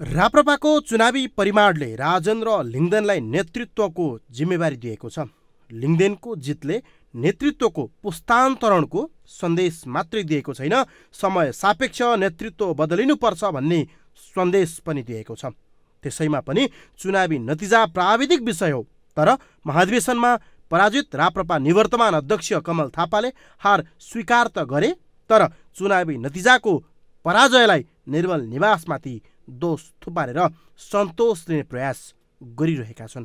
राप्रपाको चुनावी परिमाणले राजन र लिङ्गदेनलाई नेतृत्वको जिम्मेवारी दिएको छ लिङ्गदेनको जितले नेतृत्वको पुस्तान्तरणको सन्देश मात्रै दिएको छैन समय सापेक्ष नेतृत्व बदलिनुपर्छ भन्ने सन्देश पनि दिएको छ त्यसैमा पनि चुनावी नतिजा प्राविधिक विषय हो तर महाधिवेशनमा पराजित राप्रपा निवर्तमान अध्यक्ष कमल थापाले हार स्वीकार त गरे तर चुनावी नतिजाको पराजयलाई निर्मल निवासमाथि दोष थुपारेर सन्तोष लिने प्रयास गरिरहेका छन्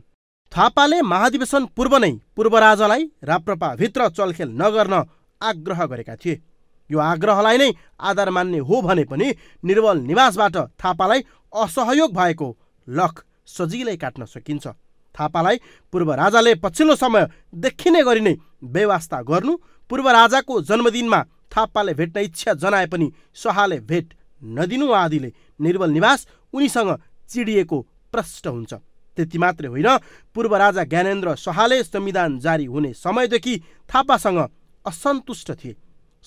थापाले महाधिवेशन पूर्व नै पूर्वराजालाई राप्रपाभित्र चलखेल नगर्न आग्रह गरेका थिए यो आग्रहलाई नै आधार मान्ने हो भने पनि निर्वल निवासबाट थापालाई असहयोग भएको लख सजिलै काट्न सकिन्छ थापालाई पूर्व राजाले पछिल्लो समय देखिने गरी नै व्यवस्था गर्नु पूर्व राजाको जन्मदिनमा थापाले भेट्न इच्छा जनाए पनि सहाले भेट नदिनु आदिले निर्मल निवास उनीसँग चिडिएको प्रष्ट हुन्छ त्यति मात्रै होइन पूर्व राजा ज्ञानेन्द्र शाहले संविधान जारी हुने समयदेखि थापासँग असन्तुष्ट थिए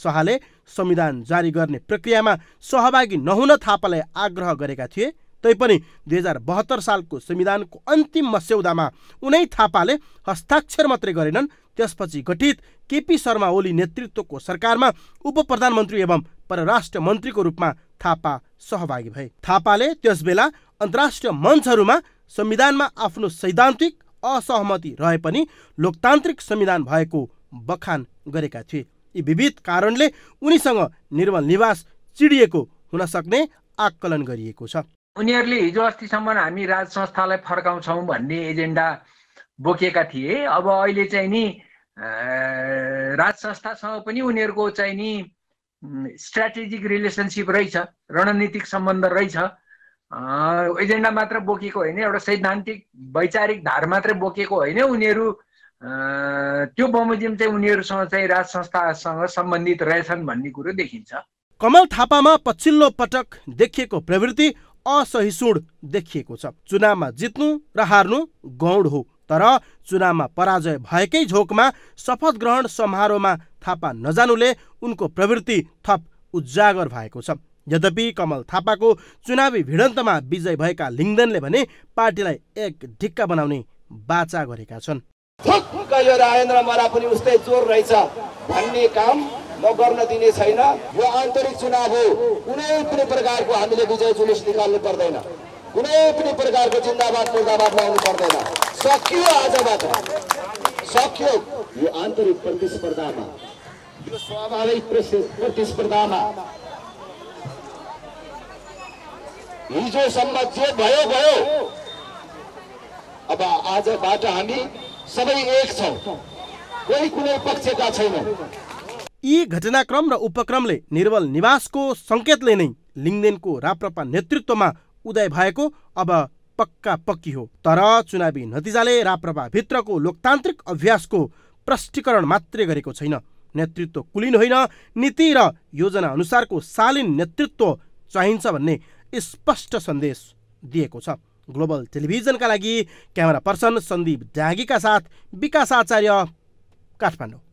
शाहले संविधान जारी गर्ने प्रक्रियामा सहभागी नहुन थापालाई आग्रह गरेका थिए तैपनि दुई हजार बहत्तर सालको संविधानको अन्तिम मस्यौदामा उनै थापाले हस्ताक्षर मात्रै गरेनन् त्यसपछि गठित केपी शर्मा ओली नेतृत्वको सरकारमा उप प्रधानमन्त्री एवं परराष्ट्र मन्त्रीको रूपमा थापा सहभागी भए थापाले त्यस बेला अन्तर्राष्ट्रिय मञ्चहरूमा संविधानमा आफ्नो सैद्धान्तिक असहमति रहे पनि लोकतान्त्रिक संविधान भएको बखान गरेका थिए यी विविध कारणले उनीसँग निर्मल निवास चिडिएको हुन सक्ने आकलन गरिएको छ उनीहरूले हिजो अस्तिसम्म हामी राज संस्थालाई फर्काउँछौँ भन्ने एजेन्डा बोकेका थिए अब अहिले चाहिँ नि राज संस्थासँग पनि उनीहरूको चाहिँ नि स्ट्राटेजिक रिलेसनसिप रहेछ रणनीतिक सम्बन्ध रहेछ एजेन्डा मात्र बोकेको होइन एउटा सैद्धान्तिक वैचारिक धार मात्रै बोकेको होइन उनीहरू त्यो बमोजिम चाहिँ उनीहरूसँग चाहिँ राज संस्थासँग सम्बन्धित रहेछन् भन्ने कुरो देखिन्छ कमल थापामा पछिल्लो पटक देखिएको प्रवृत्ति असहिष्णु देखिएको छ चुनावमा जित्नु र हार्नु गौड हो तर चुनावमा पराजय भएकै झोकमा शपथ ग्रहण समारोहमा थापा नजानुले उनको प्रवृत्ति थप उजागर भएको छ यद्यपि कमल थापाको चुनावी भिडन्तमा विजय भएका लिङ्गदनले भने पार्टीलाई एक ढिक्का बनाउने बाचा गरेका छन् यो राजेन्द्र मलाई पनि उस्तै जोर रहेछ भन्ने काम म गर्न दिने छैन यो आन्तरिक चुनाव हो कुनै पनि प्रकारको हामीले विजय जुलुस निकाल्नु पर्दैन कुनै पनि प्रकारको जिन्दाबाद मुर्दाबाद लाउनु पर्दैन सकियो आजबाट आन्तरिक प्रतिस्पर्धामा यो स्वाभाविक प्रतिस्पर्धामा બીજો સંમત જે भयो ભયો अब आजबाट हामी सबै एक छौँ कोही कुनै पक्षका छैनौँ यी घटनाक्रम र उपक्रमले निर्बल निवासको सङ्केतले नै लिङ्गदेनको राप्रपा नेतृत्वमा उदय भएको अब पक्का पक्की हो तर चुनावी नतिजाले राप्रपाभित्रको लोकतान्त्रिक अभ्यासको प्रष्टीकरण मात्रै गरेको छैन नेतृत्व कुलीन होइन नीति र योजना अनुसारको शालीन नेतृत्व चाहिन्छ भन्ने स्पष्ट सन्देश दिएको छ ग्लोबल टेलिभिजनका लागि क्यामेरा पर्सन सन्दीप जागीका साथ विकास आचार्य काठमाडौँ